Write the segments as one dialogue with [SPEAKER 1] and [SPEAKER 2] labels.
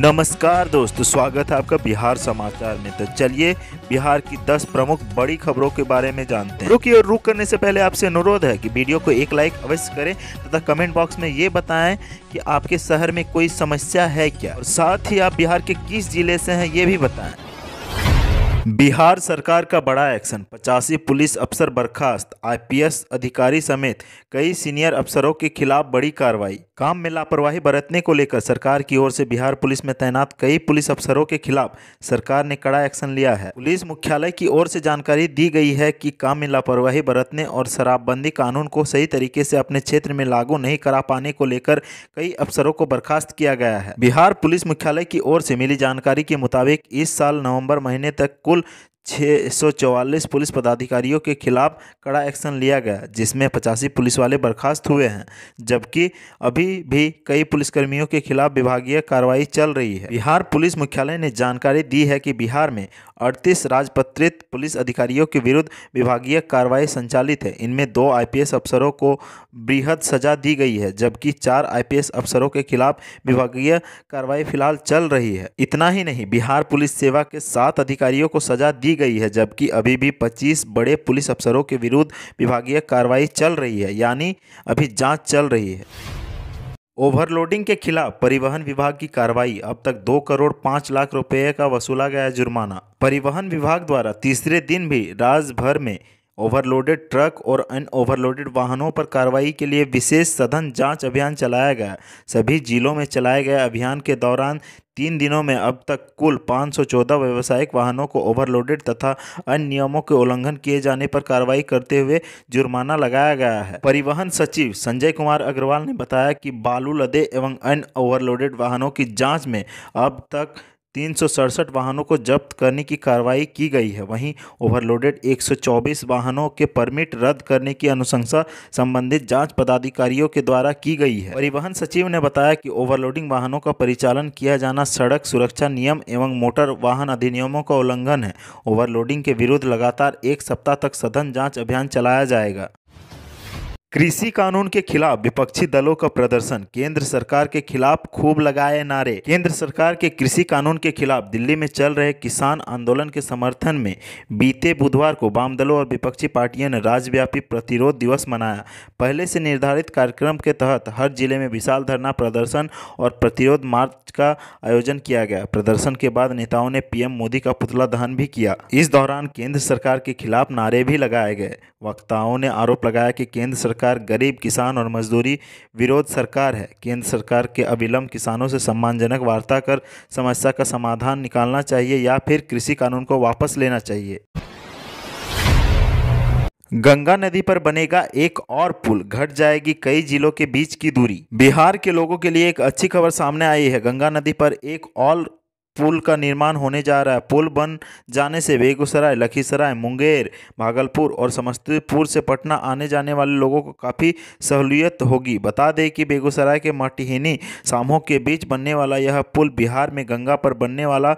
[SPEAKER 1] नमस्कार दोस्तों स्वागत है आपका बिहार समाचार में तो चलिए बिहार की 10 प्रमुख बड़ी खबरों के बारे में जानते हैं रुकिए और रुक करने से पहले आपसे अनुरोध है कि वीडियो को एक लाइक अवश्य करें तथा कमेंट बॉक्स में ये बताएं कि आपके शहर में कोई समस्या है क्या और साथ ही आप बिहार के किस जिले से हैं ये भी बताएं बिहार सरकार का बड़ा एक्शन पचासी पुलिस अफसर बर्खास्त आईपीएस अधिकारी समेत कई सीनियर अफसरों के खिलाफ बड़ी कार्रवाई काम में लापरवाही बरतने को लेकर सरकार की ओर से बिहार पुलिस में तैनात कई पुलिस अफसरों के खिलाफ सरकार ने कड़ा एक्शन लिया है पुलिस मुख्यालय की ओर से जानकारी दी गई है कि काम में लापरवाही बरतने और शराबबंदी कानून को सही तरीके से अपने क्षेत्र में लागू नहीं करा पाने को लेकर कई अफसरों को बर्खास्त किया गया है बिहार पुलिस मुख्यालय की ओर से मिली जानकारी के मुताबिक इस साल नवम्बर महीने तक कुल people छः पुलिस पदाधिकारियों के खिलाफ कड़ा एक्शन लिया गया जिसमें पचासी पुलिस वाले बर्खास्त हुए हैं जबकि अभी भी कई पुलिसकर्मियों के खिलाफ विभागीय कार्रवाई चल रही है बिहार पुलिस मुख्यालय ने जानकारी दी है कि बिहार में अड़तीस राजपत्रित पुलिस अधिकारियों के विरुद्ध विभागीय कार्रवाई संचालित है इनमें दो आई अफसरों को बृहद सजा दी गई है जबकि चार आई अफसरों के खिलाफ विभागीय कार्रवाई फिलहाल चल रही है इतना ही नहीं बिहार पुलिस सेवा के सात अधिकारियों को सजा दी गई है जबकि अभी भी 25 बड़े पुलिस अफसरों के विरुद्ध विभागीय कार्रवाई चल रही है यानी अभी जांच चल रही है ओवरलोडिंग के खिलाफ परिवहन विभाग की कार्रवाई अब तक दो करोड़ पाँच लाख रुपए का वसूला गया जुर्माना परिवहन विभाग द्वारा तीसरे दिन भी राज्य भर में ओवरलोडेड ट्रक और अन्य ओवरलोडेड वाहनों पर कार्रवाई के लिए विशेष सघन जांच अभियान चलाया गया सभी जिलों में चलाए गए अभियान के दौरान तीन दिनों में अब तक कुल 514 व्यावसायिक वाहनों को ओवरलोडेड तथा अन्य नियमों के उल्लंघन किए जाने पर कार्रवाई करते हुए जुर्माना लगाया गया है परिवहन सचिव संजय कुमार अग्रवाल ने बताया कि बालू लदे एवं अन्य ओवरलोडेड वाहनों की जांच में अब तक तीन वाहनों को जब्त करने की कार्रवाई की गई है वहीं ओवरलोडेड 124 वाहनों के परमिट रद्द करने की अनुशंसा संबंधित जांच पदाधिकारियों के द्वारा की गई है परिवहन सचिव ने बताया कि ओवरलोडिंग वाहनों का परिचालन किया जाना सड़क सुरक्षा नियम एवं मोटर वाहन अधिनियमों का उल्लंघन है ओवरलोडिंग के विरुद्ध लगातार एक सप्ताह तक सघन जाँच अभियान चलाया जाएगा कृषि कानून के खिलाफ विपक्षी दलों का प्रदर्शन केंद्र सरकार के खिलाफ खूब लगाए नारे केंद्र सरकार के कृषि कानून के खिलाफ दिल्ली में चल रहे किसान आंदोलन के समर्थन में बीते बुधवार को वाम दलों और विपक्षी पार्टियों ने राज्यव्यापी प्रतिरोध दिवस मनाया पहले से निर्धारित कार्यक्रम के तहत हर जिले में विशाल धरना प्रदर्शन और प्रतिरोध मार्च का आयोजन किया गया प्रदर्शन के बाद नेताओं ने पीएम मोदी का पुतला दहन भी किया इस दौरान केंद्र सरकार के खिलाफ नारे भी लगाए गए वक्ताओं ने आरोप लगाया कि केंद्र सरकार सरकार गरीब किसान और मजदूरी विरोध सरकार है केंद्र सरकार के अविलंब किसानों से सम्मानजनक वार्ता कर समस्या का समाधान निकालना चाहिए या फिर कृषि कानून को वापस लेना चाहिए गंगा नदी पर बनेगा एक और पुल घट जाएगी कई जिलों के बीच की दूरी बिहार के लोगों के लिए एक अच्छी खबर सामने आई है गंगा नदी पर एक और पुल का निर्माण होने जा रहा है पुल बन जाने से बेगूसराय लखीसराय मुंगेर भागलपुर और समस्तीपुर से पटना आने जाने वाले लोगों को काफ़ी सहूलियत होगी बता दें कि बेगूसराय के मटिहिनी सामूह के बीच बनने वाला यह पुल बिहार में गंगा पर बनने वाला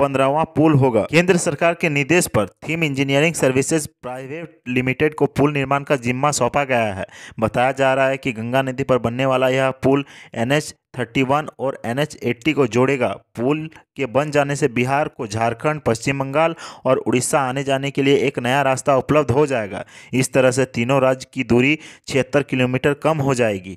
[SPEAKER 1] पंद्रहवा पुल होगा केंद्र सरकार के निर्देश पर theme engineering services private limited को पुल निर्माण का जिम्मा सौंपा गया है बताया जा रहा है कि गंगा नदी पर बनने वाला यह पुल एनएच 31 और एन एच को जोड़ेगा पुल के बन जाने से बिहार को झारखंड पश्चिम बंगाल और उड़ीसा आने जाने के लिए एक नया रास्ता उपलब्ध हो जाएगा इस तरह से तीनों राज्य की दूरी छिहत्तर किलोमीटर कम हो जाएगी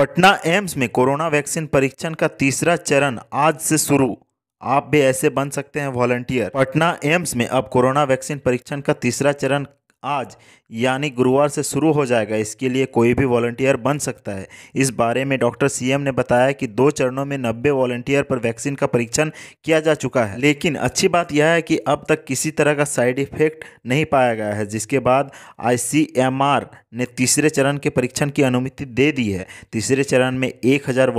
[SPEAKER 1] पटना एम्स में कोरोना वैक्सीन परीक्षण का तीसरा चरण आज से शुरू आप भी ऐसे बन सकते हैं वॉलंटियर पटना एम्स में अब कोरोना वैक्सीन परीक्षण का तीसरा चरण आज यानी गुरुवार से शुरू हो जाएगा इसके लिए कोई भी वॉलंटियर बन सकता है इस बारे में डॉक्टर सीएम ने बताया कि दो चरणों में नब्बे वॉलंटियर पर वैक्सीन का परीक्षण किया जा चुका है लेकिन अच्छी बात यह है कि अब तक किसी तरह का साइड इफेक्ट नहीं पाया गया है जिसके बाद आई ने तीसरे चरण के परीक्षण की अनुमति दे दी है तीसरे चरण में एक हज़ार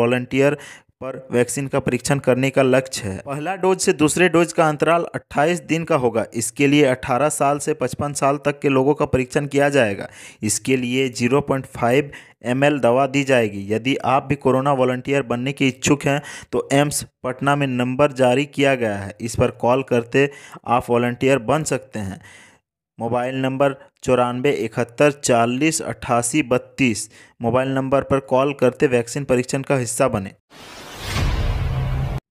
[SPEAKER 1] पर वैक्सीन का परीक्षण करने का लक्ष्य है पहला डोज से दूसरे डोज का अंतराल 28 दिन का होगा इसके लिए 18 साल से 55 साल तक के लोगों का परीक्षण किया जाएगा इसके लिए 0.5 पॉइंट दवा दी जाएगी यदि आप भी कोरोना वॉलंटियर बनने के इच्छुक हैं तो एम्स पटना में नंबर जारी किया गया है इस पर कॉल करते आप वॉलंटियर बन सकते हैं मोबाइल नंबर चौरानवे इकहत्तर चालीस अट्ठासी बत्तीस मोबाइल नंबर पर कॉल करते वैक्सीन परीक्षण का हिस्सा बने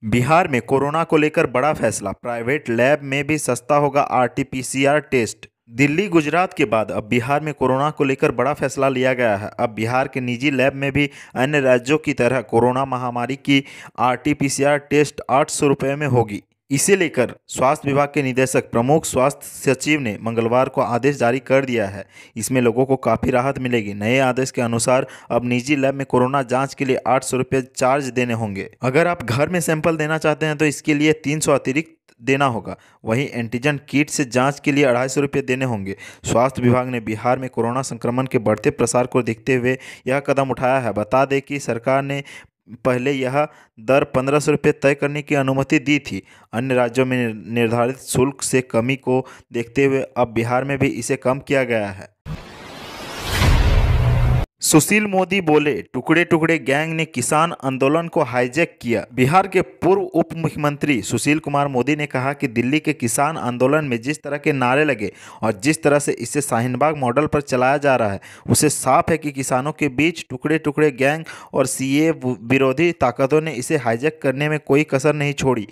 [SPEAKER 1] बिहार में कोरोना को लेकर बड़ा फैसला प्राइवेट लैब में भी सस्ता होगा आरटीपीसीआर टेस्ट दिल्ली गुजरात के बाद अब बिहार में कोरोना को लेकर बड़ा फैसला लिया गया है अब बिहार के निजी लैब में भी अन्य राज्यों की तरह कोरोना महामारी की आरटीपीसीआर टेस्ट आठ सौ रुपये में होगी इसे लेकर स्वास्थ्य विभाग के निदेशक प्रमुख स्वास्थ्य सचिव ने मंगलवार को आदेश जारी कर दिया है इसमें लोगों को काफ़ी राहत मिलेगी नए आदेश के अनुसार अब निजी लैब में कोरोना जांच के लिए आठ सौ चार्ज देने होंगे अगर आप घर में सैंपल देना चाहते हैं तो इसके लिए तीन अतिरिक्त देना होगा वहीं एंटीजन किट से जांच के लिए अढ़ाई सौ रुपये देने होंगे स्वास्थ्य विभाग ने बिहार में कोरोना संक्रमण के बढ़ते प्रसार को देखते हुए यह कदम उठाया है बता दें कि सरकार ने पहले यह दर पंद्रह सौ रुपये तय करने की अनुमति दी थी अन्य राज्यों में निर्धारित शुल्क से कमी को देखते हुए अब बिहार में भी इसे कम किया गया है सुशील मोदी बोले टुकड़े टुकड़े गैंग ने किसान आंदोलन को हाईजैक किया बिहार के पूर्व उप मुख्यमंत्री सुशील कुमार मोदी ने कहा कि दिल्ली के किसान आंदोलन में जिस तरह के नारे लगे और जिस तरह से इसे शाहीनबाग मॉडल पर चलाया जा रहा है उसे साफ है कि किसानों के बीच टुकड़े टुकड़े गैंग और सी विरोधी ताकतों ने इसे हाईजैक करने में कोई कसर नहीं छोड़ी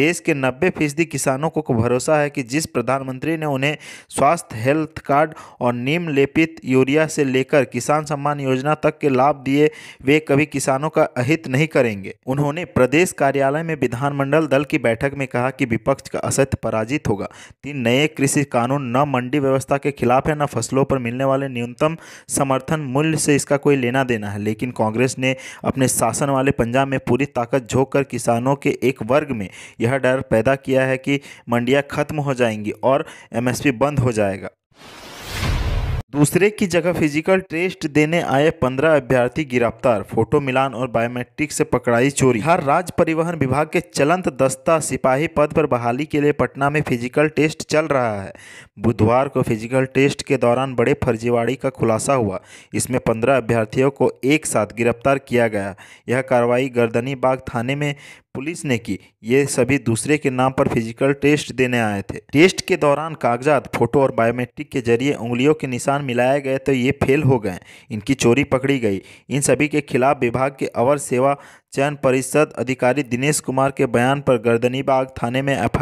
[SPEAKER 1] देश के नब्बे फीसदी किसानों को भरोसा है कि जिस प्रधानमंत्री ने उन्हें स्वास्थ्य हेल्थ कार्ड और लेपित यूरिया से लेकर किसान सम्मान आयुष्मान योजना तक के लाभ दिए वे कभी किसानों का अहित नहीं करेंगे उन्होंने प्रदेश कार्यालय में विधानमंडल दल की बैठक में कहा कि विपक्ष का असत्य पराजित होगा तीन नए कृषि कानून न मंडी व्यवस्था के खिलाफ है न फसलों पर मिलने वाले न्यूनतम समर्थन मूल्य से इसका कोई लेना देना है लेकिन कांग्रेस ने अपने शासन वाले पंजाब में पूरी ताकत झोंक कर किसानों के एक वर्ग में यह डर पैदा किया है कि मंडियां खत्म हो जाएंगी और एमएसपी बंद हो जाएगा दूसरे की जगह फिजिकल टेस्ट देने आए पंद्रह अभ्यर्थी गिरफ्तार फोटो मिलान और बायोमेट्रिक से पकड़ाई चोरी हर राज्य परिवहन विभाग के चलंत दस्ता सिपाही पद पर बहाली के लिए पटना में फिजिकल टेस्ट चल रहा है बुधवार को फिजिकल टेस्ट के दौरान बड़े फर्जीवाड़ी का खुलासा हुआ इसमें पंद्रह अभ्यर्थियों को एक साथ गिरफ्तार किया गया यह कार्रवाई बाग थाने में पुलिस ने की ये सभी दूसरे के नाम पर फिजिकल टेस्ट देने आए थे टेस्ट के दौरान कागजात फोटो और बायोमेट्रिक के जरिए उंगलियों के निशान मिलाए गए तो ये फेल हो गए इनकी चोरी पकड़ी गई इन सभी के खिलाफ विभाग के अवर सेवा चयन परिषद अधिकारी दिनेश कुमार के बयान पर गर्दनीबाग थाने में एफ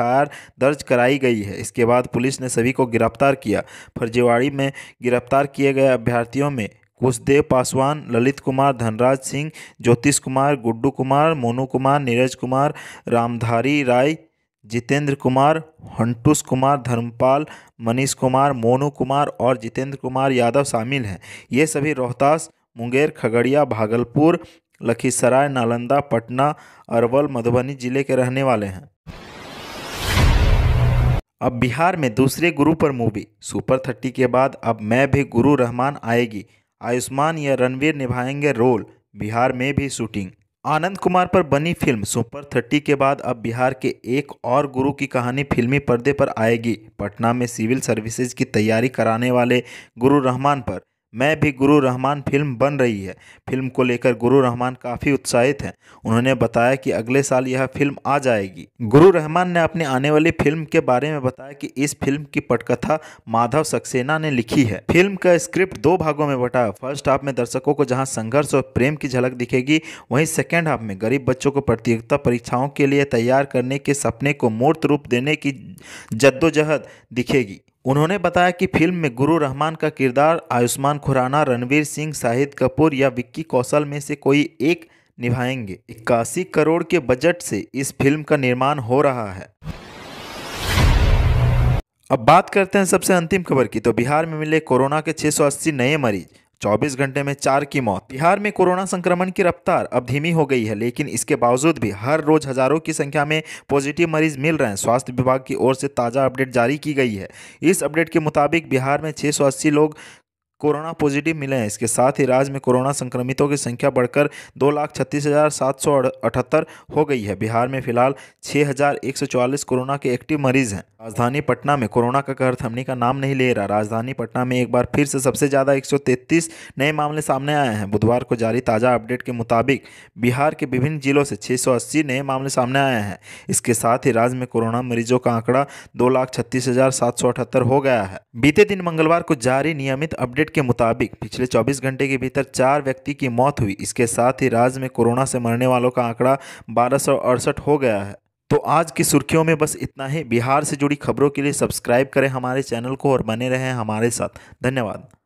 [SPEAKER 1] दर्ज कराई गई है इसके बाद पुलिस ने सभी को गिरफ्तार किया फर्जीवाड़ी में गिरफ्तार किए गए अभ्यर्थियों में कुशदेव पासवान ललित कुमार धनराज सिंह ज्योतिष कुमार गुड्डू कुमार मोनू कुमार नीरज कुमार रामधारी राय जितेंद्र कुमार हंटुस कुमार धर्मपाल मनीष कुमार मोनू कुमार और जितेंद्र कुमार यादव शामिल हैं ये सभी रोहतास मुंगेर खगड़िया भागलपुर लखीसराय नालंदा पटना अरवल मधुबनी जिले के रहने वाले हैं अब बिहार में दूसरे गुरु पर मूवी सुपर थर्टी के बाद अब मैं भी गुरु रहमान आएगी आयुष्मान या रणवीर निभाएंगे रोल बिहार में भी शूटिंग आनंद कुमार पर बनी फिल्म सुपर थर्टी के बाद अब बिहार के एक और गुरु की कहानी फिल्मी पर्दे पर आएगी पटना में सिविल सर्विसेज की तैयारी कराने वाले गुरु रहमान पर मैं भी गुरु रहमान फिल्म बन रही है फिल्म को लेकर गुरु रहमान काफ़ी उत्साहित हैं उन्होंने बताया कि अगले साल यह फिल्म आ जाएगी गुरु रहमान ने अपनी आने वाली फिल्म के बारे में बताया कि इस फिल्म की पटकथा माधव सक्सेना ने लिखी है फिल्म का स्क्रिप्ट दो भागों में बटा है फर्स्ट हाफ में दर्शकों को जहाँ संघर्ष और प्रेम की झलक दिखेगी वहीं सेकेंड हाफ में गरीब बच्चों को प्रतियोगिता परीक्षाओं के लिए तैयार करने के सपने को मूर्त रूप देने की जद्दोजहद दिखेगी उन्होंने बताया कि फिल्म में गुरु रहमान का किरदार आयुष्मान खुराना रणवीर सिंह शाहिद कपूर या विक्की कौशल में से कोई एक निभाएंगे इक्यासी करोड़ के बजट से इस फिल्म का निर्माण हो रहा है अब बात करते हैं सबसे अंतिम खबर की तो बिहार में मिले कोरोना के 680 नए मरीज 24 घंटे में चार की मौत बिहार में कोरोना संक्रमण की रफ्तार अब धीमी हो गई है लेकिन इसके बावजूद भी हर रोज हजारों की संख्या में पॉजिटिव मरीज मिल रहे हैं स्वास्थ्य विभाग की ओर से ताज़ा अपडेट जारी की गई है इस अपडेट के मुताबिक बिहार में 680 लोग कोरोना पॉजिटिव मिले हैं इसके साथ ही राज्य में कोरोना संक्रमितों की संख्या बढ़कर दो लाख छत्तीस हज़ार सात सौ अठहत्तर हो गई है बिहार में फिलहाल छः हज़ार एक सौ चौवालीस कोरोना के एक्टिव मरीज हैं राजधानी पटना में कोरोना का कहर थमने का नाम नहीं ले रहा राजधानी पटना में एक बार फिर से सबसे ज़्यादा एक सौ नए मामले सामने आए हैं बुधवार को जारी ताज़ा अपडेट के मुताबिक बिहार के विभिन्न जिलों से छः सौ अस्सी नए मामले सामने आए हैं इसके साथ ही राज्य में कोरोना मरीजों का आंकड़ा दो लाख छत्तीस हज़ार सात सौ अठहत्तर हो गया है बीते दिन मंगलवार को जारी नियमित अपडेट अपडेट के मुताबिक पिछले 24 घंटे के भीतर चार व्यक्ति की मौत हुई इसके साथ ही राज्य में कोरोना से मरने वालों का आंकड़ा बारह हो गया है तो आज की सुर्खियों में बस इतना ही बिहार से जुड़ी खबरों के लिए सब्सक्राइब करें हमारे चैनल को और बने रहें हमारे साथ धन्यवाद